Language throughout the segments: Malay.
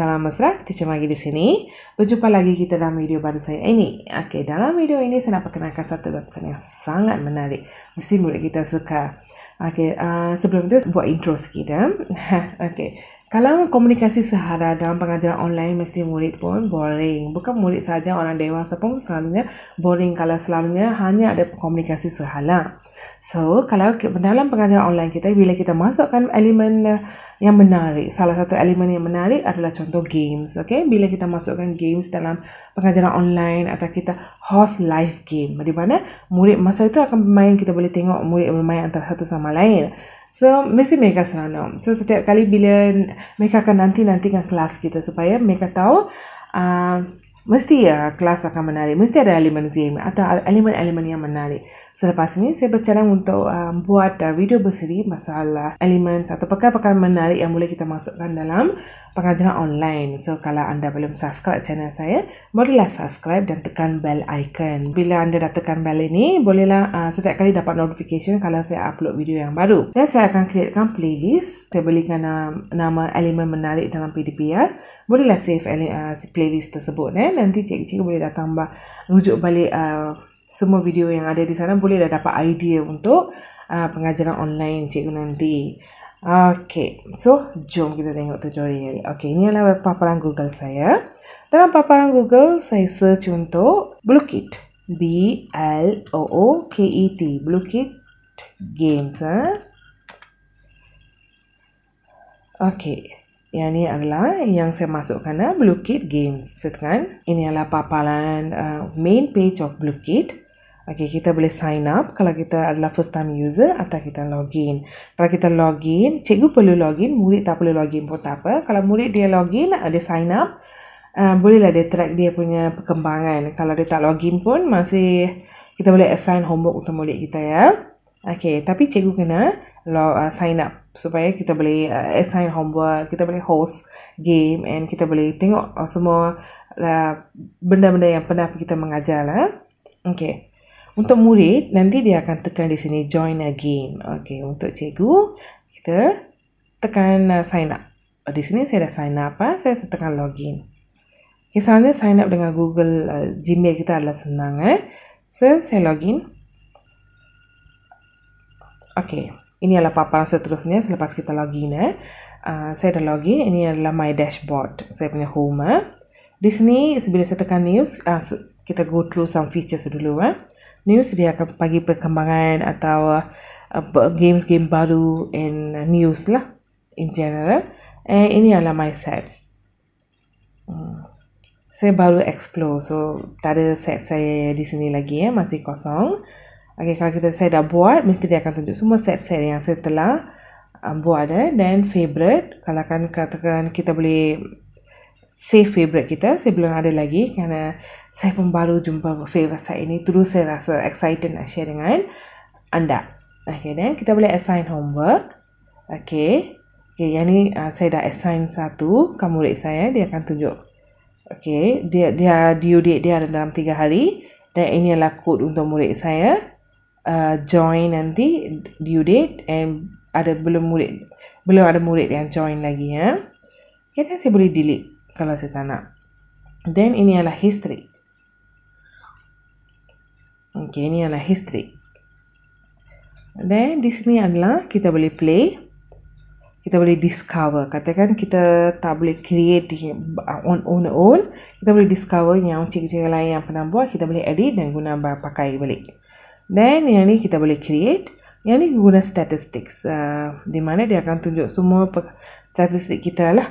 salam mesra, terjumpa lagi di sini. Berjumpa lagi kita dalam video baru saya ini. Okey, dalam video ini saya nak perkenalkan satu website yang sangat menarik. Mesti mulut kita suka. Okey, uh, sebelum itu buat intro sikit ya. Okey, kalau komunikasi sehara dalam pengajaran online mesti murid pun boring. Bukan murid saja orang dewasa pun selalunya boring kalau selalunya hanya ada komunikasi sehala. So, kalau dalam pengajaran online kita, bila kita masukkan elemen eh, yang menarik, salah satu elemen yang menarik adalah contoh games, okay? Bila kita masukkan games dalam pengajaran online atau kita host live game, di mana murid masa itu akan bermain, kita boleh tengok murid bermain antara satu sama lain. So, mesti mereka senang. So, setiap kali bila mereka akan nanti-nantikan kelas kita supaya mereka tahu uh, Mesti ya kelas akan menarik. Mesti ada elemen game atau elemen-elemen yang menarik. Selepas ini saya bercadang untuk um, buat uh, video berseri masalah elemen atau perkara-perkara menarik yang boleh kita masukkan dalam pengajaran online. So kalau anda belum subscribe channel saya, bolehlah subscribe dan tekan bell icon. Bila anda dah tekan bell ini, bolehlah uh, setiap kali dapat notification kalau saya upload video yang baru. Dan saya akan createkan playlist. Saya belikan uh, nama elemen menarik dalam PDPR. Ya. Bolehlah save uh, playlist tersebut. Eh. Nanti cikgu-cikgu boleh datang rujuk balik uh, semua video yang ada di sana boleh dah dapat idea untuk uh, pengajaran online cikgu nanti. Okay, so jom kita tengok tutorial. Okay, ini adalah paparan Google saya. Dalam paparan Google, saya search untuk Blue Kit. B-L-O-O-K-E-T. Blue Kit Games. Ha? Okay, yang ini adalah yang saya masukkan ha? Blue Kit Games. Setengah, ini adalah paparan uh, main page of Blue Kit. Okay, kita boleh sign up kalau kita adalah first time user atau kita login. Kalau kita login, cikgu perlu login, murid tak perlu login pun tak apa. Kalau murid dia login, ada sign up, uh, bolehlah dia track dia punya perkembangan. Kalau dia tak login pun, masih kita boleh assign homework untuk murid kita ya. Okay, tapi cikgu kena lo, uh, sign up supaya kita boleh uh, assign homework, kita boleh host game and kita boleh tengok uh, semua uh, benda-benda yang pernah kita mengajar lah. Ya. Okay. Untuk murid, nanti dia akan tekan di sini join again. Okey, untuk cikgu, kita tekan uh, sign up. Oh, di sini saya dah sign up, ha? saya tekan login. Misalnya sign up dengan Google uh, Gmail kita adalah senang. Eh? So, saya login. Okey, ini adalah paparan seterusnya selepas kita login. Eh? Uh, saya dah login, ini adalah my dashboard. Saya punya home. Eh? Di sini, bila saya tekan news, uh, kita go through some features dulu. Eh? news dia akan bagi perkembangan atau uh, games-game baru in news lah in general and ini adalah my sets hmm. saya baru explore so tak ada set saya di sini lagi eh masih kosong Okay, kalau kita saya dah buat, mesti dia akan tunjuk semua set-set yang saya telah um, buat eh. Dan favorite, kalau akan katakan kita boleh save favorite kita, saya belum ada lagi kerana saya pun baru jumpa Fave saya ini. Terus saya rasa excited nak share dengan anda. Okay, then kita boleh assign homework. Okay. Okay, yang ni uh, saya dah assign satu ke murid saya. Dia akan tunjuk. Okay, dia dia due date dia ada dalam 3 hari. Dan ini adalah kod untuk murid saya. Uh, join nanti due date and ada belum murid belum ada murid yang join lagi ya. Okay, dan saya boleh delete kalau saya tak nak. Then ini adalah history. Okey, ni adalah history. Then di sini adalah kita boleh play. Kita boleh discover. Katakan kita tak boleh create uh, on own own. Kita boleh discover yang cikgu-cikgu lain yang pernah buat. Kita boleh edit dan guna pakai balik. Then yang ni kita boleh create. Yang ni guna statistics. Uh, di mana dia akan tunjuk semua statistik kita lah.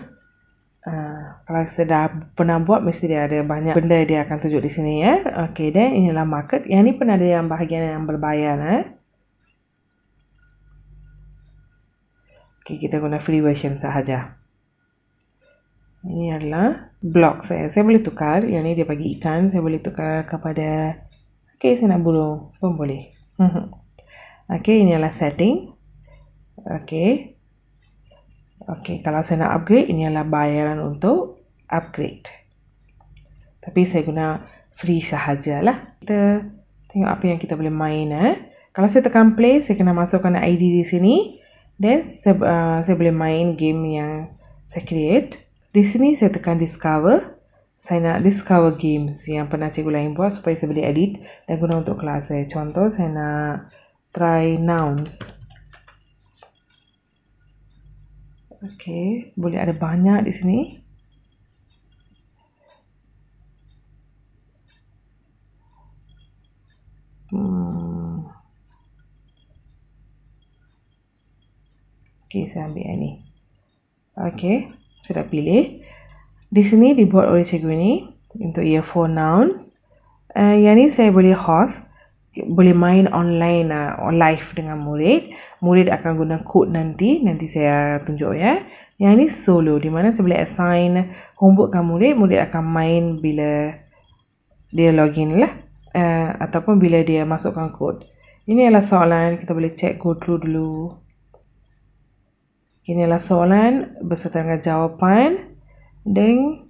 Ah, kalau sudah pernah buat mesti dia ada banyak benda dia akan tunjuk di sini ya. Okey deh, inilah market. Yang ni pernah ada yang bahagian yang berbayar eh. Okey, kita guna free version sahaja. Ini adalah blog saya. Saya boleh tukar. Yang ni dia bagi ikan. Saya boleh tukar kepada... Okey, saya nak burung. Pun boleh. Okey, ini adalah setting. Okey. Okey, kalau saya nak upgrade, ini adalah bayaran untuk upgrade. Tapi saya guna free sahajalah. Kita tengok apa yang kita boleh main eh. Kalau saya tekan play, saya kena masukkan ID di sini. Then saya, uh, saya boleh main game yang saya create. Di sini saya tekan discover. Saya nak discover games yang pernah cikgu lain buat supaya saya boleh edit dan guna untuk kelas saya. Contoh saya nak try nouns. Okey, boleh ada banyak di sini. Hmm. Okey, saya ambil yang ni. Okey, saya dah pilih. Di sini dibuat oleh cikgu ni untuk earphone nouns. Uh, yang ni saya boleh host, boleh main online uh, live dengan murid murid akan guna kod nanti. Nanti saya tunjuk ya. Yang ini solo. Di mana saya boleh assign homework kan murid. Murid akan main bila dia login lah. Uh, ataupun bila dia masukkan kod. Ini adalah soalan. Kita boleh check code dulu dulu. Ini adalah soalan berserta dengan jawapan. Dan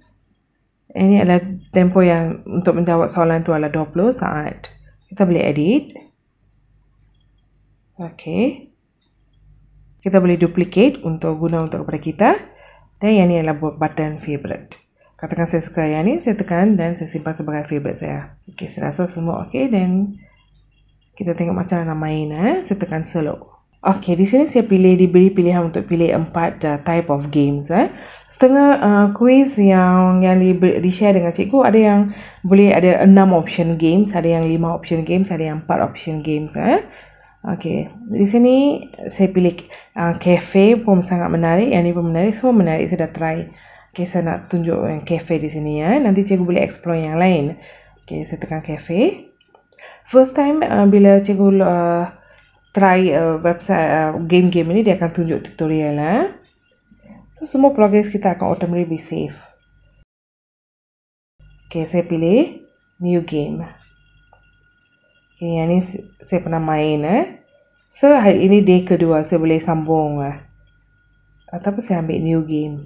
ini adalah tempo yang untuk menjawab soalan tu adalah 20 saat. Kita boleh edit. Okay kita boleh duplicate untuk guna untuk kepada kita dan yang ni adalah buat button favorite katakan saya suka yang ni saya tekan dan saya simpan sebagai favorite saya ok saya rasa semua ok dan kita tengok macam mana main eh. saya tekan solo ok di sini saya pilih diberi pilihan untuk pilih empat uh, type of games eh. setengah uh, quiz yang yang di, di share dengan cikgu ada yang boleh ada enam option games ada yang lima option games ada yang empat option games eh. Okay, di sini saya pilih kafe uh, pun sangat menarik. Yang ni pun menarik, semua menarik. Saya dah try. Okay, saya nak tunjuk yang uh, cafe di sini ya. Nanti cikgu boleh explore yang lain. Okay, saya tekan cafe. First time uh, bila cikgu uh, try uh, website uh, game-game ini, dia akan tunjuk tutorial lah. So, semua progress kita akan automatically be safe. Okay, saya pilih new game. Ini yang ni saya pernah main eh. So hari ini day kedua saya boleh sambung lah. Eh. Ataupun saya ambil new game.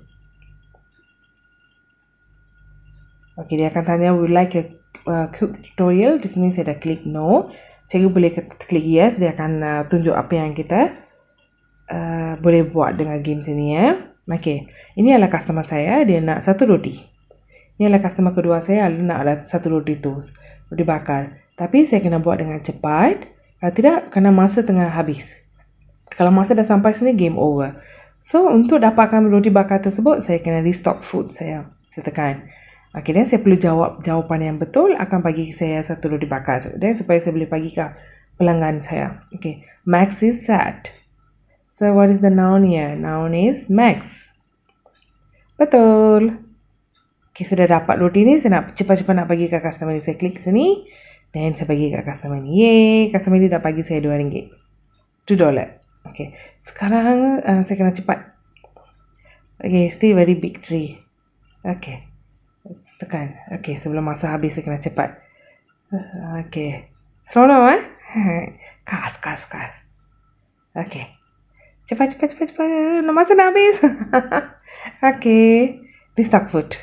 Okay dia akan tanya would like a uh, quick tutorial. Di sini saya dah klik no. Cikgu boleh klik yes. Dia akan uh, tunjuk apa yang kita uh, boleh buat dengan game sini ya. Eh. Okay. Ini adalah customer saya. Dia nak satu roti. Ini adalah customer kedua saya. Dia nak satu roti tu. Roti bakar. Tapi saya kena buat dengan cepat. Kalau tidak, kena masa tengah habis. Kalau masa dah sampai sini, game over. So, untuk dapatkan roti bakar tersebut, saya kena restock food saya. Saya tekan. Okay, then saya perlu jawab jawapan yang betul akan bagi saya satu roti bakar. Then supaya saya boleh bagi ke pelanggan saya. Okay, Max is sad. So, what is the noun here? Noun is Max. Betul. Okay, saya dah dapat roti ni. Saya nak cepat-cepat nak bagi ke customer ni. Saya klik sini. Dan saya bagi kat customer ni. Yay, customer ni dah bagi saya RM2. two dollar, Okay. Sekarang uh, saya kena cepat. Okay, still very big tree. Okay. Tekan. Okay, sebelum masa habis saya kena cepat. Uh, okay. Slow-slow eh. Kas, kas, kas. Okay. Cepat, cepat, cepat, cepat. Nama saya dah habis. okay. This stock food.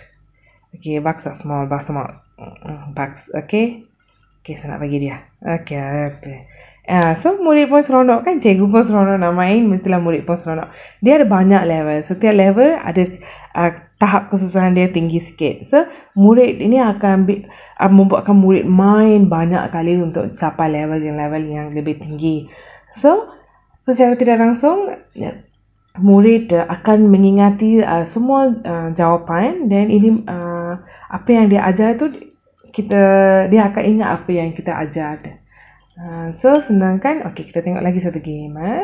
Okay, box of small, box of small. Mm, mm, box, okay. Okay, saya nak bagi dia. Okay, okay. Uh, so murid pun seronok kan cikgu pun seronok nak main mestilah murid pun seronok dia ada banyak level setiap so, level ada uh, tahap kesusahan dia tinggi sikit so murid ini akan ambil uh, membuatkan murid main banyak kali untuk capai level yang level yang lebih tinggi so secara tidak langsung ya, murid uh, akan mengingati uh, semua uh, jawapan dan ini uh, apa yang dia ajar itu kita dia akan ingat apa yang kita ajar dia. Uh, so senang kan? Okey, kita tengok lagi satu game eh.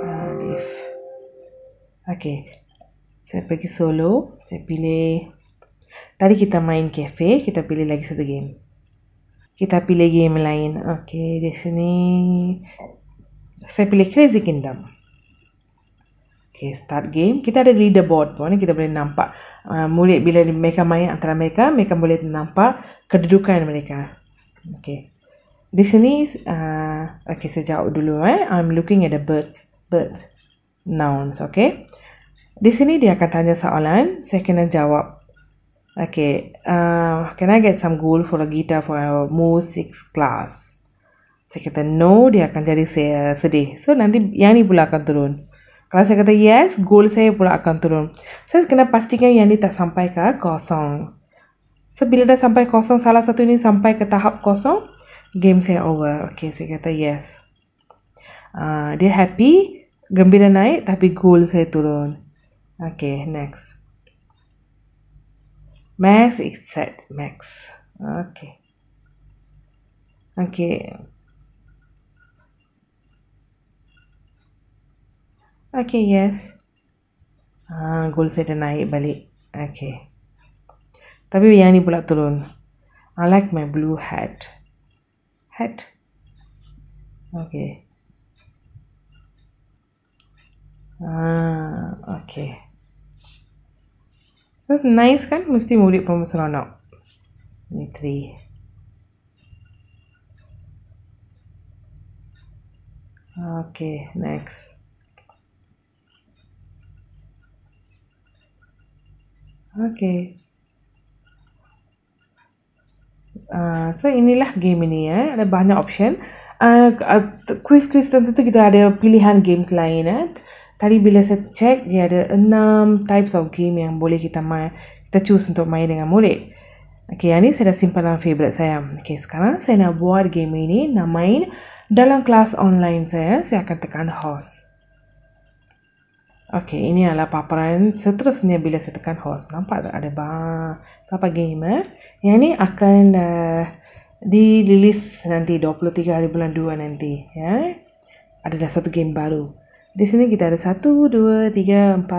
Ah, Okey. Saya pergi solo, saya pilih Tadi kita main cafe, kita pilih lagi satu game. Kita pilih game lain. Okey, di sini saya pilih Crazy Kingdom. Okay. Okay, start game. Kita ada leaderboard pun. Kita boleh nampak. Uh, murid bila mereka main antara mereka, mereka boleh nampak kedudukan mereka. Okay. Di sini, uh, okay, sejauh dulu. Eh. I'm looking at the birds. Birds. Nouns, okay. Di sini dia akan tanya soalan. Saya kena jawab. Okay. Uh, can I get some gold for a guitar for our music class? Saya kata no, dia akan jadi saya sedih. So, nanti yang ni pula akan turun. Kalau saya kata yes, goal saya pula akan turun. Saya kena pastikan yang ni tak sampai ke kosong. So, bila dah sampai kosong, salah satu ni sampai ke tahap kosong, game saya over. Okay, saya kata yes. Uh, dia happy, gembira naik, tapi goal saya turun. Okay, next. Max is set. Max. Okay. Okay. okay yes ah gold saya dah naik balik okay tapi yang ni pula turun I like my blue hat hat okay ah okay That's nice kan mesti murid pun seronok ni three okay next Okay. Uh, so inilah game ini ya. Ada banyak option. Quiz-quiz uh, uh, tentu kita ada pilihan games lain ya. Tadi bila saya check dia ada enam types of game yang boleh kita main. Kita choose untuk main dengan murid. Okay, yang ini saya dah simpan dalam favorite saya. Okay, sekarang saya nak buat game ini. Nak main dalam kelas online saya. Saya akan tekan host. Okey, ini adalah paparan seterusnya bila saya tekan host. Nampak tak ada berapa game eh? Yang ni akan uh, eh, dililis nanti 23 hari bulan 2 nanti. Ya? Ada dah satu game baru. Di sini kita ada 1, 2, 3, 4, 5, 6,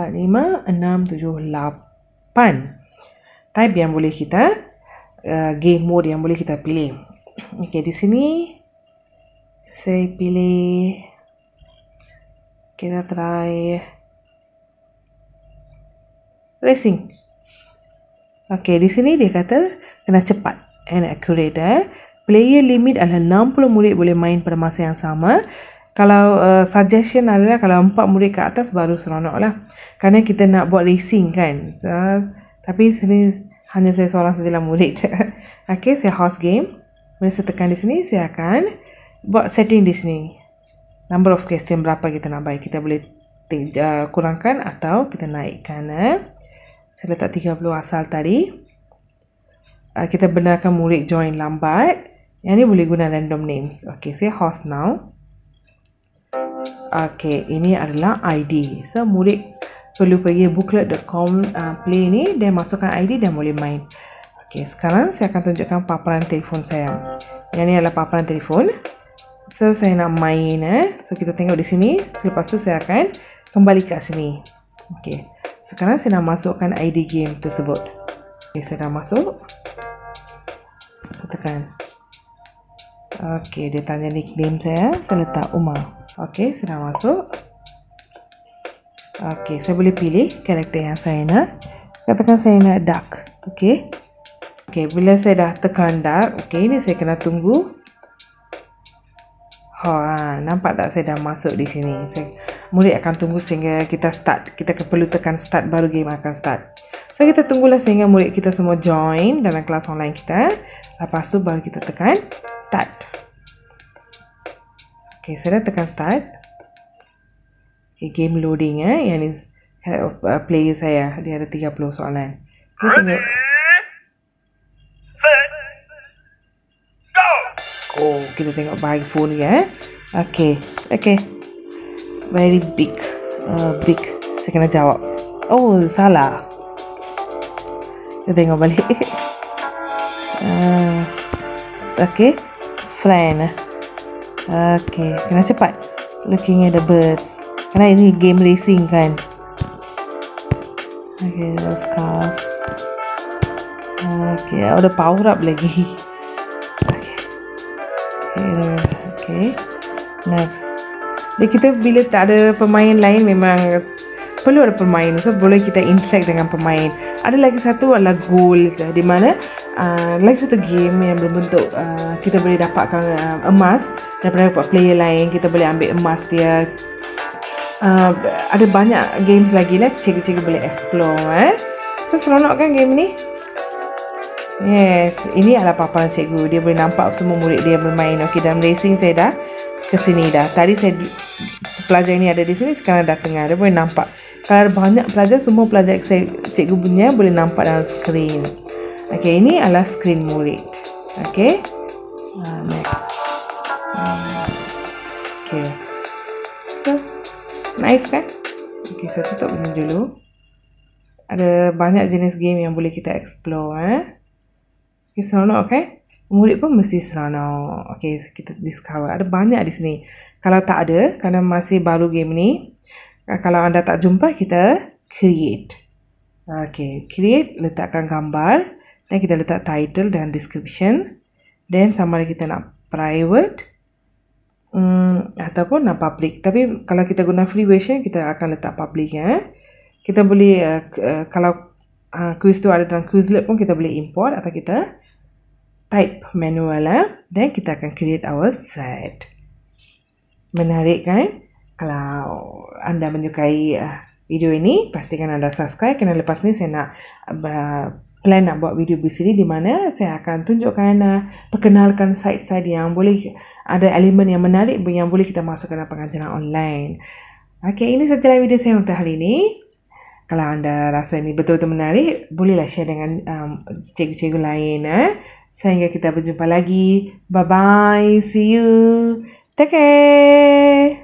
7, 8 type yang boleh kita uh, game mode yang boleh kita pilih. Okey, di sini saya pilih kita try racing. Okey, di sini dia kata kena cepat and accurate. Eh. Player limit adalah 60 murid boleh main pada masa yang sama. Kalau uh, suggestion adalah kalau 4 murid ke atas baru seronok lah. Kerana kita nak buat racing kan. So, tapi sini hanya saya seorang sajalah murid. Okey, saya host game. Bila saya tekan di sini, saya akan buat setting di sini. Number of question berapa kita nak baik. Kita boleh eh, kurangkan atau kita naikkan. Eh. Saya letak 30 asal tadi, Uh, kita benarkan murid join lambat. Yang ni boleh guna random names. Okay, saya host now. Okay, ini adalah ID. So, murid perlu pergi booklet.com uh, ah, play ni dia masukkan ID dan boleh main. Okay, sekarang saya akan tunjukkan paparan telefon saya. Yang ni adalah paparan telefon. So, saya nak main eh. So, kita tengok di sini. Selepas tu, saya akan kembali ke sini. Okey. Sekarang saya nak masukkan ID game tersebut. Okey, saya dah masuk. Saya tekan. Okey, dia tanya nickname saya. Saya letak Uma. Okey, saya dah masuk. Okey, saya boleh pilih karakter yang saya nak. Katakan saya nak duck. Okey. Okey, bila saya dah tekan duck, okey, ni saya kena tunggu. Ha, nampak tak saya dah masuk di sini. Saya Muli akan tunggu sehingga kita start. Kita perlu tekan start baru game akan start. So kita tunggulah sehingga murid kita semua join dalam kelas online kita. Lepas tu baru kita tekan start. Okay, saya dah tekan start. Okay, game loading ya. Eh. Yang ni uh, player saya. Dia ada 30 soalan. Okay, tengok. Oh, kita tengok by phone ya. Okay, okay very big uh, big saya kena jawab oh salah saya tengok balik uh, okay friend okay kena cepat looking at the birds kerana ini game racing kan okay of course Okay, ada power up lagi. Okay. Okay. Next. Jadi kita bila tak ada pemain lain memang perlu ada pemain so boleh kita interact dengan pemain ada lagi satu adalah goal lah. di mana uh, lagi satu game yang berbentuk uh, kita boleh dapatkan uh, emas daripada buat player lain kita boleh ambil emas dia uh, ada banyak games lagi lah cikgu-cikgu boleh explore eh. so seronok kan game ni yes ini adalah papan cikgu dia boleh nampak semua murid dia bermain ok dalam racing saya dah ke sini dah. Tadi saya pelajar ini ada di sini sekarang dah tengah. Dia boleh nampak. Kalau banyak pelajar, semua pelajar saya cikgu punya boleh nampak dalam skrin. Okey, ini adalah skrin murid. Okey. Uh, next. Okey. So, nice kan? Okey, saya tutup benda dulu. Ada banyak jenis game yang boleh kita explore. Eh? Okey, seronok kan? Okay? murid pun mesti seronok. Okay, kita discover. Ada banyak di sini. Kalau tak ada, kerana masih baru game ni, eh, kalau anda tak jumpa, kita create. Okay, create, letakkan gambar. Dan kita letak title dan description. Then, sama ada kita nak private. Hmm, ataupun nak public. Tapi, kalau kita guna free version, kita akan letak public. Ya. Kita boleh, uh, uh, kalau uh, quiz tu ada dalam Quizlet pun, kita boleh import atau kita type manual lah, Then kita akan create our site. Menarik kan? Kalau anda menyukai uh, video ini, pastikan anda subscribe. Kena lepas ni saya nak uh, plan nak buat video bersiri di mana saya akan tunjukkan, uh, perkenalkan site-site yang boleh ada elemen yang menarik yang boleh kita masukkan dalam pengajaran online. Okay, ini sajalah video saya untuk hari ini. Kalau anda rasa ini betul-betul menarik, bolehlah share dengan um, cikgu-cikgu lain. Eh. Sehingga kita berjumpa lagi. Bye-bye. See you. Take care.